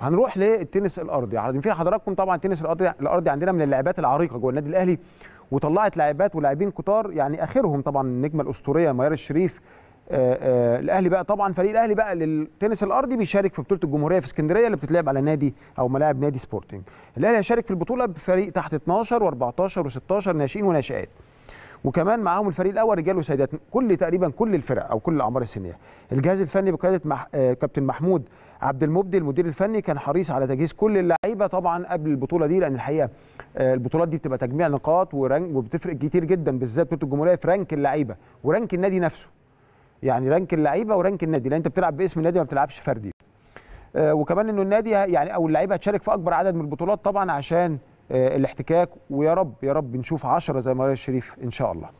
هنروح للتنس الارضي يعني في حضراتكم طبعا التنس الارضي الارضي عندنا من اللاعبات العريقه جوه النادي الاهلي وطلعت لاعبات ولاعبين كتار يعني اخرهم طبعا النجمه الاسطوريه ميار الشريف آآ آه، آآ آه، الاهلي بقى طبعا فريق الاهلي بقى للتنس الارضي بيشارك في بطوله الجمهوريه في اسكندريه اللي بتتلعب على نادي او ملاعب نادي سبورتنج الاهلي هيشارك في البطوله بفريق تحت 12 و14 و16 ناشئين وناشئات وكمان معاهم الفريق الاول رجال وسيدات كل تقريبا كل الفرق او كل الاعمار السنيه الجهاز الفني بقياده مح... آه، كابتن محمود عبد المبدي المدير الفني كان حريص على تجهيز كل اللعيبه طبعا قبل البطوله دي لان الحقيقه آه، البطولات دي بتبقى تجميع نقاط ورانك وبتفرق كتير جدا بالذات بطوله الجمهوريه في رانك اللعيبه ورانك النادي نفسه يعني رانك اللعيبه ورانك النادي لان انت بتلعب باسم النادي ما بتلعبش فردي آه، وكمان انه النادي يعني او اللعيبه هتشارك في اكبر عدد من البطولات طبعا عشان آه، الاحتكاك ويا رب يا رب نشوف عشرة زي مريم الشريف ان شاء الله